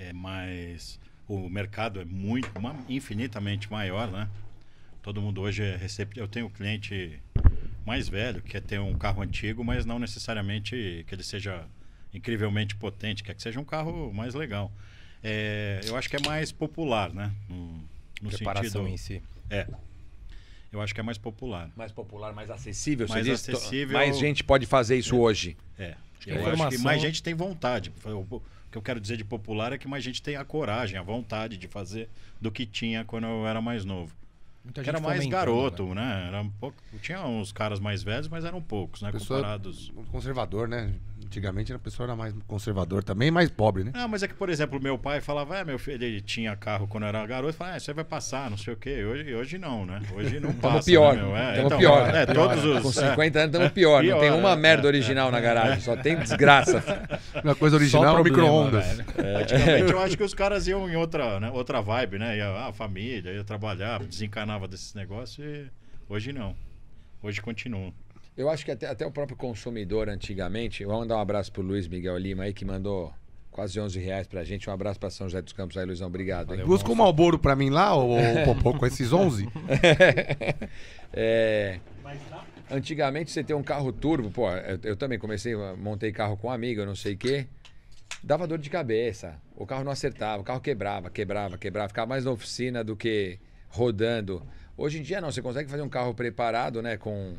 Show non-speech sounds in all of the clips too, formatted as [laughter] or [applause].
é mais. O mercado é muito, infinitamente maior, né? Todo mundo hoje é receptivo. Eu tenho cliente mais velho que quer ter um carro antigo, mas não necessariamente que ele seja incrivelmente potente, quer que seja um carro mais legal. É, eu acho que é mais popular, né? No, no Preparação sentido, em si. É. Eu acho que é mais popular. Mais popular, mais acessível. Mais acessível. Mais gente pode fazer isso é, hoje. É. Acho eu informação... acho que mais gente tem vontade. O que eu quero dizer de popular é que mais gente tem a coragem, a vontade de fazer do que tinha quando eu era mais novo. Muita era mais garoto, né? né? Era um pouco, tinha uns caras mais velhos, mas eram poucos, né? Pessoa Comparados. conservador, né? Antigamente a pessoa era mais conservador também, mais pobre, né? Ah, mas é que, por exemplo, meu pai falava, é, meu filho, ele tinha carro quando era garoto, falava, é, você vai passar, não sei o quê. Hoje, hoje não, né? Hoje não passa. Né, pior, né, É, então, pior. É, pior, todos os, Com 50 é. anos estamos pior, Não é tem uma é. merda original na garagem, só tem desgraça. [laughs] Uma coisa original é micro-ondas. Né? Antigamente eu acho que os caras iam em outra, né, outra vibe, né? Ia a ah, família, ia trabalhar, desencanava desses negócios e hoje não. Hoje continuam. Eu acho que até, até o próprio consumidor antigamente. Vamos dar um abraço pro Luiz Miguel Lima aí, que mandou quase 11 reais pra gente. Um abraço pra São José dos Campos aí, Luizão. Obrigado. Valeu, Busca um malboro pra mim lá, ou, ou Popô, com esses 11. [laughs] é. Antigamente você ter um carro turbo, pô, eu, eu também comecei, montei carro com um amigo, eu não sei o quê. Dava dor de cabeça. O carro não acertava, o carro quebrava, quebrava, quebrava, ficava mais na oficina do que rodando. Hoje em dia não, você consegue fazer um carro preparado, né, com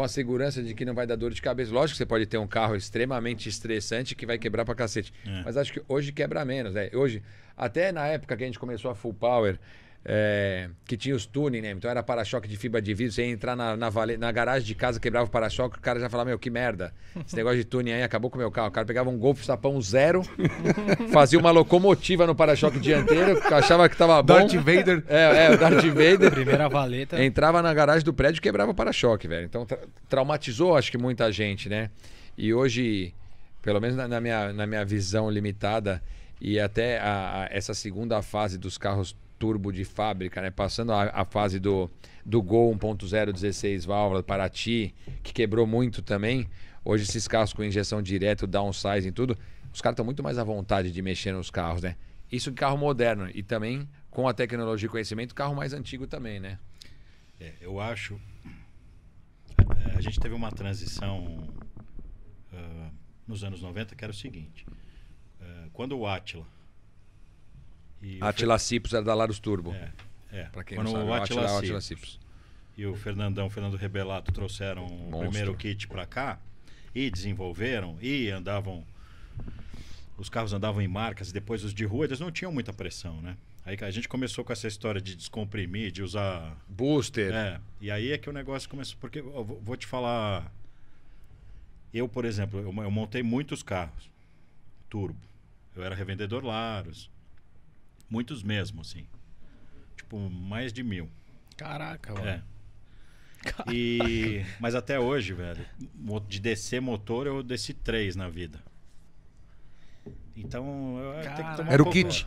com a segurança de que não vai dar dor de cabeça. Lógico que você pode ter um carro extremamente estressante que vai quebrar pra cacete. É. Mas acho que hoje quebra menos. Né? Hoje, até na época que a gente começou a full power, é, que tinha os tuning, né? Então era para-choque de fibra de vidro. Você ia entrar na, na, vale... na garagem de casa, quebrava o para-choque, o cara já falava: Meu, que merda. Esse negócio de tuning aí acabou com o meu carro. O cara pegava um golfe sapão zero, [laughs] fazia uma locomotiva no para-choque dianteiro, achava que tava bom. Darth Vader. É, é, o Darth Vader. Primeira valeta. Entrava na garagem do prédio e quebrava o para-choque, velho. Então tra traumatizou, acho que muita gente, né? E hoje, pelo menos na, na minha, na minha visão limitada, e até a, a, essa segunda fase dos carros turbo de fábrica, né? Passando a, a fase do, do Gol 1.0 16 para Paraty, que quebrou muito também. Hoje esses carros com injeção direta, downsize e tudo, os caras estão muito mais à vontade de mexer nos carros, né? Isso de carro moderno e também com a tecnologia e conhecimento, carro mais antigo também, né? É, eu acho. Eh, a gente teve uma transição uh, nos anos 90 que era o seguinte: uh, quando o Atila e Atila Fer... Cipos era da Larus Turbo. É, é. Para quem Quando não sabe, é o Atila, Atila, Atila Cipos. E o Fernandão, o Fernando Rebelato trouxeram Monstro. o primeiro kit para cá e desenvolveram e andavam os carros andavam em marcas e depois os de rua eles não tinham muita pressão, né? Aí a gente começou com essa história de descomprimir, de usar booster. É. E aí é que o negócio começou porque eu vou te falar eu, por exemplo, eu, eu montei muitos carros turbo. Eu era revendedor Laros. Muitos mesmo, assim. Tipo, mais de mil. Caraca, velho. É. E... Mas até hoje, velho, de descer motor eu desci três na vida. Então, eu tenho que tomar Era um o kit.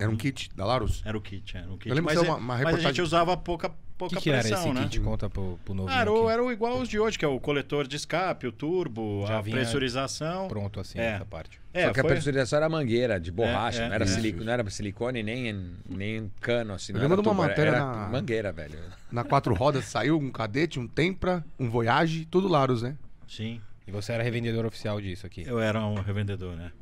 Era um kit da Larus? Era o kit, era um kit. Eu lembro mas, que é, é uma, uma mas a gente usava pouca pouca que que pressão, era esse né? Kit? Conta pro, pro novo. Era, o, era igual os de hoje, que é o coletor de escape, o turbo, Já a pressurização. Pronto, assim, é. essa parte. É, Só que foi... a pressurização era mangueira, de borracha, é, não, é. era é. não era silicone nem, nem cano, assim. lembra Eu lembro de uma matéria era, na... mangueira, velho. Na quatro rodas saiu um cadete, um Tempra, um Voyage, tudo Laros, né? Sim. E você era revendedor oficial disso aqui? Eu era um revendedor, né?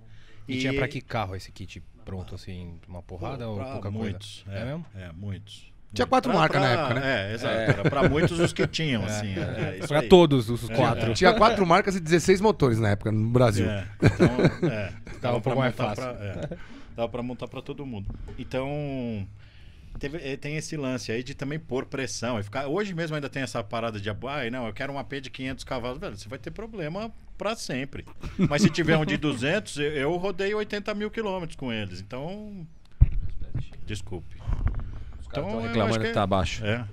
E, e tinha para que carro esse kit pronto, assim, uma porrada ou pouca muitos, coisa? É, é mesmo? É, muitos. Tinha quatro marcas na época, né? É, exato. É. Era pra muitos os que tinham, é. assim. É, é, é pra aí. todos os é. quatro. Tinha quatro marcas e 16 motores na época no Brasil. Então, é. [laughs] Tava, tava pra montar fácil. Pra, Dava pra montar pra todo mundo. Então, teve, eh, tem esse lance aí de também pôr pressão. E ficar, hoje mesmo ainda tem essa parada de, ah, não, eu quero um AP de 500 cavalos. Velho, você vai ter problema para sempre. Mas se tiver um de 200, eu rodei 80 mil quilômetros com eles. Então, desculpe. Então, estão reclamando que, que tá abaixo. É.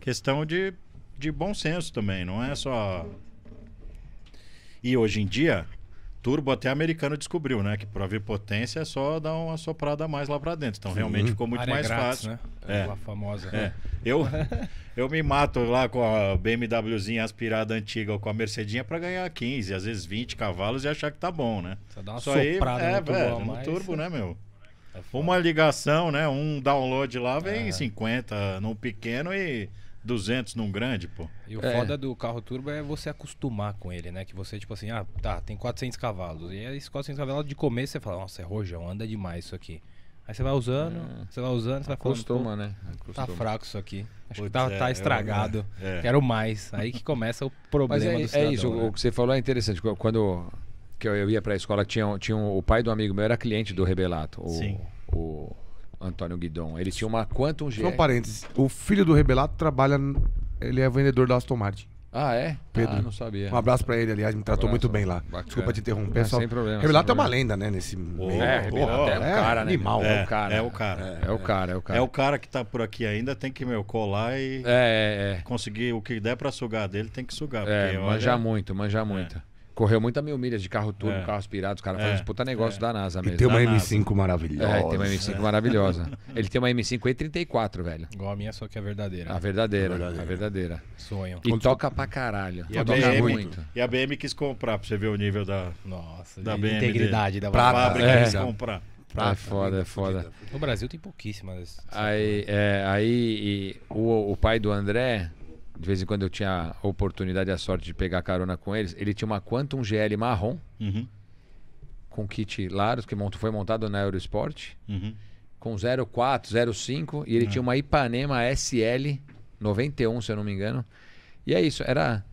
Questão de, de bom senso também, não é só. E hoje em dia, turbo até americano descobriu, né? Que para ver potência é só dar uma soprada a mais lá para dentro. Então realmente ficou muito mais grátis, fácil. Né? É. Aquela famosa. É. Eu, [laughs] eu me mato lá com a BMWzinha aspirada antiga ou com a Mercedinha para ganhar 15, às vezes 20 cavalos e achar que tá bom, né? Só dá uma Isso soprada aí, no é, turbo, velho, mais, no turbo, é, né? né, meu? É Uma ligação, né? Um download lá vem é. ah. 50 num pequeno e 200 num grande, pô. E o é. foda do carro turbo é você acostumar com ele, né? Que você, tipo assim, ah, tá, tem 400 cavalos. E esses 400 cavalos de começo você fala, nossa, é rojão, anda demais isso aqui. Aí você vai usando, é. você vai usando, você Acostuma, vai falando. Acostuma, né? Tá Acostuma. Tá fraco isso aqui. Acho Putz, que tá, é, tá é estragado. Eu, é. Quero mais. Aí que começa o problema Mas é, do cidadão, É isso, né? o que você falou é interessante. Quando que eu, eu ia para a escola, tinha, tinha um, o pai do amigo meu era cliente do Rebelato. O, O Antônio Guidon. Ele tinha uma Quantum G. Só um parênteses. O filho do Rebelato trabalha. Ele é vendedor da Aston Martin. Ah, é? Pedro. Ah, não sabia. Um abraço pra ele, aliás, me tratou um muito bem lá. Bacana. Desculpa te interromper. É, só... Sem problema. Rebelato é uma lenda, né? Nesse oh, meio. É, oh, é, o é cara, é, né? Animal. É, é, o cara. É, é o cara. É, é, o cara, é o cara. É o cara que tá por aqui ainda, tem que, meu, colar e. É, é, é. Conseguir o que der pra sugar dele, tem que sugar. É, olha... manjar muito, manjar muito. Correu muito a mil milhas de carro turbo, é. carros pirados, Os cara é. um puta negócio é. da NASA mesmo. E tem uma da M5 NASA. maravilhosa. É, tem uma M5 maravilhosa. [laughs] Ele tem uma M5 E34, velho. Igual a minha, só que é verdadeira. A verdadeira, a verdadeira. A verdadeira. Sonho. E toca pra caralho. E a, BM, muito. e a BM quis comprar, pra você ver o nível da, Nossa, da BM integridade dele. da Prata. fábrica é. quis comprar. Prata. Ah, é foda, é foda. No Brasil tem pouquíssimas. Aí, é, aí e, o, o pai do André de vez em quando eu tinha a oportunidade e a sorte de pegar carona com eles. Ele tinha uma Quantum GL marrom, uhum. com kit Laros, que foi montado na Eurosport, uhum. com 04, 05, e ele uhum. tinha uma Ipanema SL 91, se eu não me engano. E é isso, era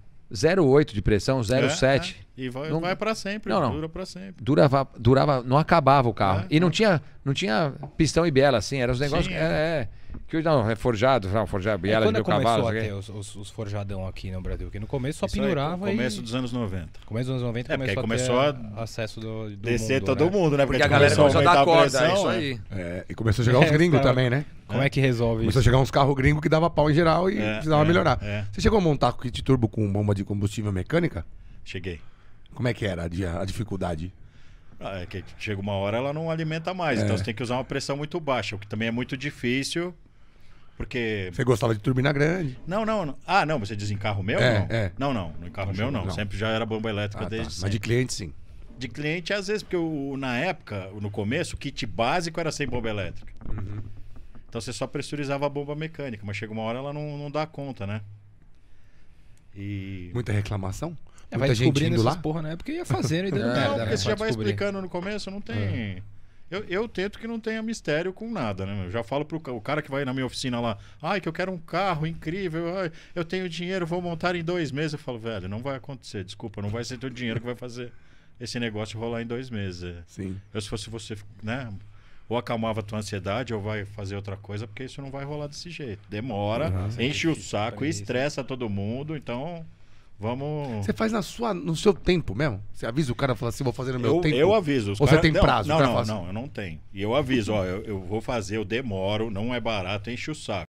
08 de pressão, 07. É, é. E vai, não, vai para sempre, não, não. dura para sempre. Durava, durava, não acabava o carro. É, e não é. tinha, não tinha pistão e biela, assim, eram os negócios. Sim, é. É, é, que hoje não, é forjado, não, forjado, biela de meu cavalo. Quando começou a ter os, os, forjadão aqui no Brasil, que no começo só Isso pendurava aí, Começo e... dos anos 90. Começo dos anos 90 é, começou, aí começou a, a acesso do, do Descer mundo, né? todo né? mundo, né? Porque, porque a galera começou a dar corda, pressão, isso né? aí. É, e começou a chegar uns gringos também, né? Como é que resolve Começou a chegar uns carros gringos que dava pau em geral e precisava melhorar. Você chegou a montar kit turbo com bomba de combustível mecânica? Cheguei. Como é que era a, a dificuldade? Ah, é que chega uma hora ela não alimenta mais, então é. então você tem que usar uma pressão muito baixa, o que também é muito difícil, porque... Você gostava de turbina grande. Não, não. não. Ah, não, você diz em carro meu? É, não. É. não, não, no carro meu não. não. Sempre já era bomba elétrica ah, tá. desde tá. Mas de cliente sim. De cliente às vezes, porque o, na época, no começo, o kit básico era sem bomba elétrica. Uhum. Então você só pressurizava a bomba mecânica, mas chega uma hora ela não, não dá conta, né? E... Muita reclamação? É, vai Muita gente indo lá? porra, né? Porque ia [laughs] fazendo e dando é, não, merda. Né? porque né? você já vai explicando no começo, não tem... É. Eu, eu, tento que não tenha mistério com nada, né? Eu já falo pro o cara que vai na minha oficina lá, ai, que eu quero um carro incrível, ai, eu tenho dinheiro, vou montar em dois meses. Eu falo, velho, não vai acontecer, desculpa, não vai ser teu dinheiro que vai fazer esse negócio rolar em dois meses. Sim. Eu, se fosse você, né? ou acalmava a tua ansiedade ou vai fazer outra coisa, porque isso não vai rolar desse jeito. Demora, uhum, enche o saco, estressa todo mundo, então Vamos. Você faz na sua, no seu tempo mesmo? Você avisa o cara fala assim, vou fazer no meu eu, tempo? Eu aviso. Ou cara... você tem prazo? Não, não, não, assim. não, eu não tenho. E eu aviso, ó, eu, eu vou fazer, eu demoro, não é barato, enche o saco.